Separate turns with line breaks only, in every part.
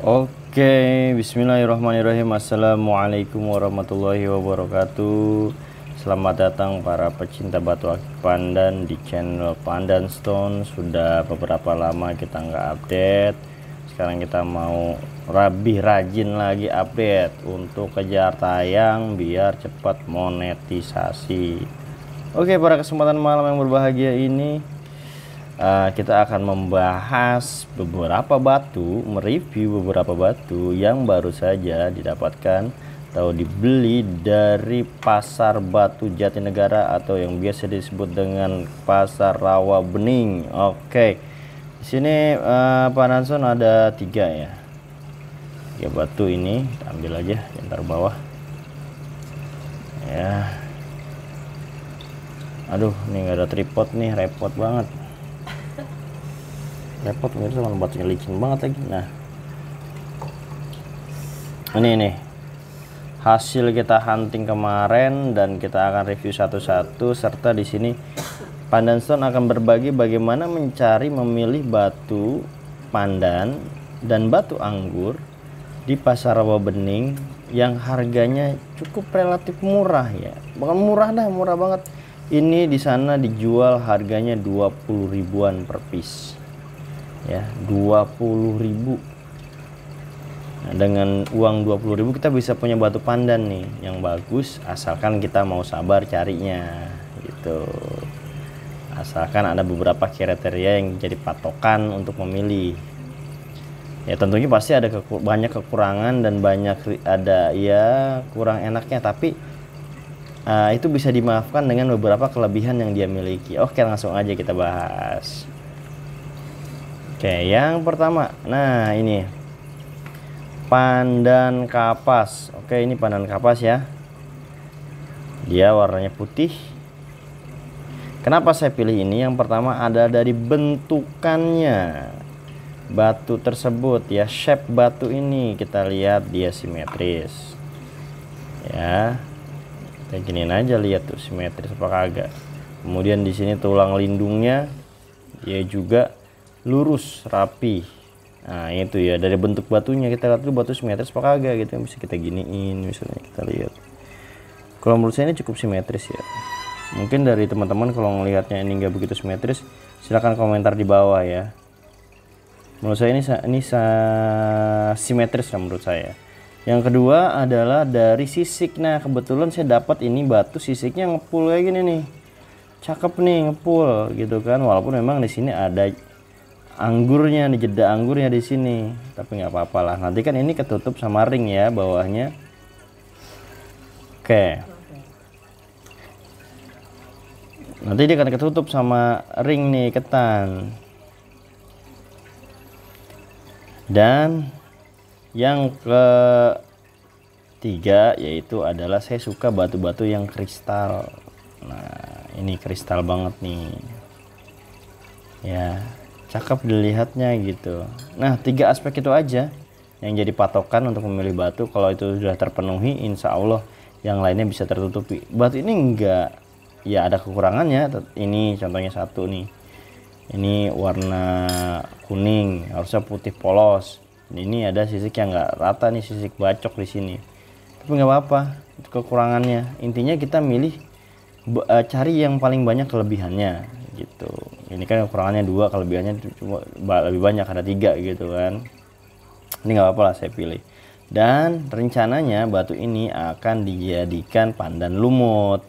Oke, bismillahirrahmanirrahim. Assalamualaikum warahmatullahi wabarakatuh. Selamat datang para pecinta batu akik pandan di channel Pandan Stone. Sudah beberapa lama kita nggak update. Sekarang kita mau rabih rajin lagi update untuk kejar tayang biar cepat monetisasi. Oke, pada kesempatan malam yang berbahagia ini Eh, kita akan membahas beberapa batu, mereview beberapa batu yang baru saja didapatkan atau dibeli dari pasar batu Jatinegara atau yang biasa disebut dengan pasar rawa bening. Oke, di sini uh, Pak Nanson ada tiga ya, Ya batu ini kita ambil aja yang terbawah. Ya, aduh, ini nggak ada tripod nih, repot banget repot mirip sama batunya licin banget lagi nah ini nih hasil kita hunting kemarin dan kita akan review satu-satu serta di sini Pandan Stone akan berbagi bagaimana mencari memilih batu pandan dan batu anggur di pasar bening yang harganya cukup relatif murah ya. Bukan murah dah, murah banget. Ini di sana dijual harganya 20 ribuan per piece ya 20.000 nah, dengan uang 20.000 kita bisa punya batu pandan nih yang bagus asalkan kita mau sabar carinya gitu asalkan ada beberapa kriteria yang jadi patokan untuk memilih ya tentunya pasti ada keku banyak kekurangan dan banyak ada ya kurang enaknya tapi uh, itu bisa dimaafkan dengan beberapa kelebihan yang dia miliki oke langsung aja kita bahas Oke, yang pertama. Nah, ini. Pandan kapas. Oke, ini pandan kapas ya. Dia warnanya putih. Kenapa saya pilih ini? Yang pertama ada dari bentukannya. Batu tersebut ya, shape batu ini kita lihat dia simetris. Ya. kayak gini aja lihat tuh simetris apa kagak. Kemudian di sini tulang lindungnya dia juga lurus rapi nah itu ya dari bentuk batunya kita lihat dulu batu simetris apa kagak gitu yang bisa kita giniin misalnya kita lihat kalau menurut saya ini cukup simetris ya mungkin dari teman-teman kalau ngelihatnya ini nggak begitu simetris silahkan komentar di bawah ya menurut saya ini ini simetris ya menurut saya yang kedua adalah dari sisik nah kebetulan saya dapat ini batu sisiknya ngepul kayak gini nih cakep nih ngepul gitu kan walaupun memang di sini ada anggurnya di jeda anggurnya di sini tapi nggak apa-apa lah nanti kan ini ketutup sama ring ya bawahnya oke nanti dia akan ketutup sama ring nih ketan dan yang ketiga yaitu adalah saya suka batu-batu yang kristal nah ini kristal banget nih ya cakep dilihatnya gitu nah tiga aspek itu aja yang jadi patokan untuk memilih batu kalau itu sudah terpenuhi insya Allah yang lainnya bisa tertutupi batu ini enggak ya ada kekurangannya ini contohnya satu nih ini warna kuning harusnya putih polos ini ada sisik yang enggak rata nih sisik bacok di sini tapi nggak apa-apa kekurangannya intinya kita milih eh, cari yang paling banyak kelebihannya gitu ini kan kekurangannya dua kelebihannya cuma lebih banyak ada tiga gitu kan ini nggak apa-apa lah saya pilih dan rencananya batu ini akan dijadikan pandan lumut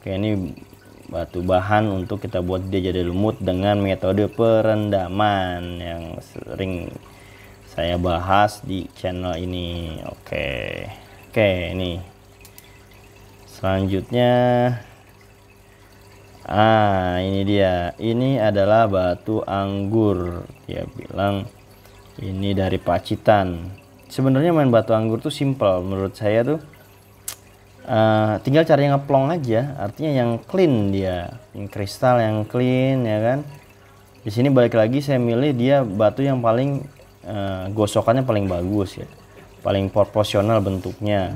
oke ini batu bahan untuk kita buat dia jadi lumut dengan metode perendaman yang sering saya bahas di channel ini oke oke ini selanjutnya Ah, ini dia. Ini adalah batu anggur. Dia bilang ini dari Pacitan. Sebenarnya main batu anggur tuh simple menurut saya tuh. Uh, tinggal cari yang ngeplong aja, artinya yang clean dia, yang kristal yang clean ya kan. Di sini balik lagi saya milih dia batu yang paling uh, gosokannya paling bagus ya, paling proporsional bentuknya.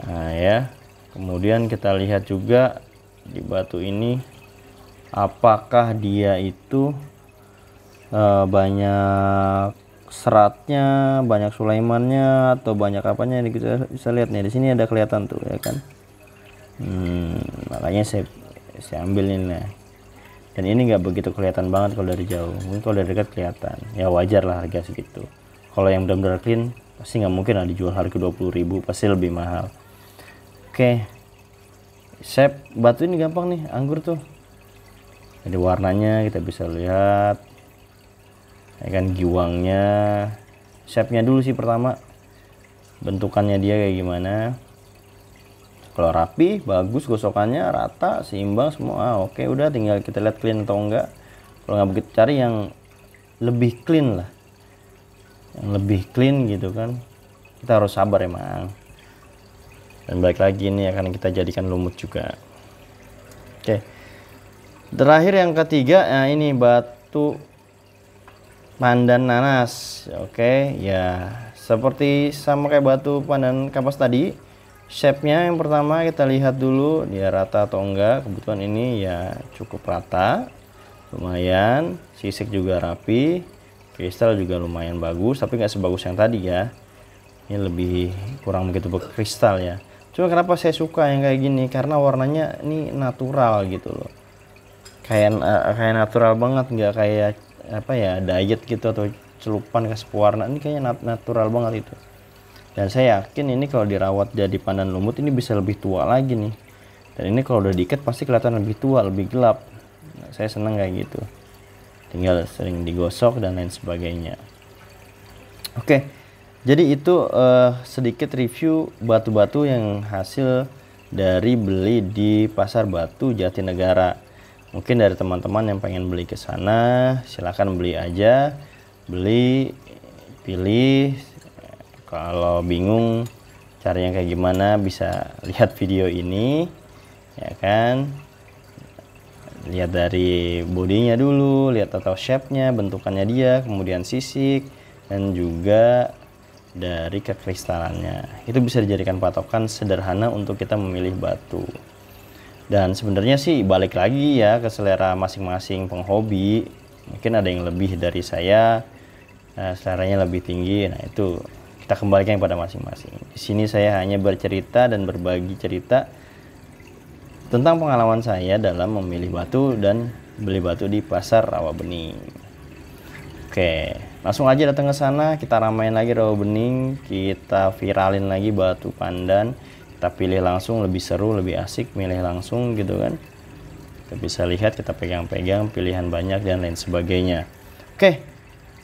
Nah ya, kemudian kita lihat juga di batu ini apakah dia itu uh, banyak seratnya, banyak Sulaimannya atau banyak apanya ini kita bisa lihat nih di sini ada kelihatan tuh ya kan. Hmm, makanya saya saya ambil ini nah. Dan ini nggak begitu kelihatan banget kalau dari jauh. Mungkin kalau dari dekat kelihatan. Ya wajar lah harga segitu. Kalau yang benar-benar clean pasti nggak mungkin lah dijual harga 20.000 pasti lebih mahal. Oke, Sep batu ini gampang nih anggur tuh jadi warnanya kita bisa lihat Ikan kan giwangnya shape dulu sih pertama bentukannya dia kayak gimana kalau rapi bagus gosokannya rata seimbang semua ah, oke okay, udah tinggal kita lihat clean atau enggak kalau nggak begitu cari yang lebih clean lah yang lebih clean gitu kan kita harus sabar emang dan balik lagi ini akan kita jadikan lumut juga oke terakhir yang ketiga nah ini batu pandan nanas oke ya seperti sama kayak batu pandan kapas tadi shape nya yang pertama kita lihat dulu dia rata atau enggak Kebutuhan ini ya cukup rata lumayan sisik juga rapi kristal juga lumayan bagus tapi nggak sebagus yang tadi ya ini lebih kurang begitu berkristal ya Cuma kenapa saya suka yang kayak gini? Karena warnanya ini natural gitu loh. Kayak eh, kayak natural banget nggak kayak apa ya diet gitu atau celupan ke warna ini kayaknya natural banget itu. Dan saya yakin ini kalau dirawat jadi pandan lumut ini bisa lebih tua lagi nih. Dan ini kalau udah diikat pasti kelihatan lebih tua, lebih gelap. Nah, saya seneng kayak gitu. Tinggal sering digosok dan lain sebagainya. Oke. Okay jadi itu uh, sedikit review batu-batu yang hasil dari beli di pasar batu Jatinegara. Mungkin dari teman-teman yang pengen beli ke sana, silahkan beli aja, beli, pilih. Kalau bingung caranya kayak gimana bisa lihat video ini, ya kan? Lihat dari bodinya dulu, lihat atau shape-nya, bentukannya dia, kemudian sisik, dan juga dari kekristalannya. Itu bisa dijadikan patokan sederhana untuk kita memilih batu. Dan sebenarnya sih balik lagi ya ke selera masing-masing penghobi. Mungkin ada yang lebih dari saya, selaranya eh, seleranya lebih tinggi. Nah, itu kita kembalikan kepada masing-masing. Di sini saya hanya bercerita dan berbagi cerita tentang pengalaman saya dalam memilih batu dan beli batu di pasar rawa bening. Oke. Okay langsung aja datang ke sana kita ramain lagi rawa bening kita viralin lagi batu pandan kita pilih langsung lebih seru lebih asik milih langsung gitu kan kita bisa lihat kita pegang-pegang pilihan banyak dan lain sebagainya oke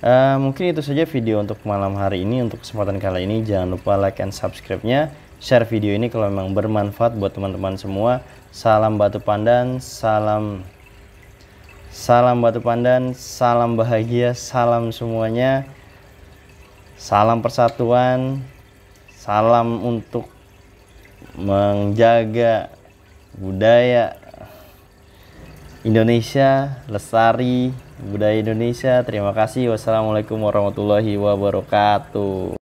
uh, mungkin itu saja video untuk malam hari ini untuk kesempatan kali ini jangan lupa like and subscribe nya share video ini kalau memang bermanfaat buat teman-teman semua salam batu pandan salam Salam Batu Pandan, salam bahagia, salam semuanya. Salam persatuan, salam untuk menjaga budaya Indonesia, lestari budaya Indonesia. Terima kasih. Wassalamualaikum warahmatullahi wabarakatuh.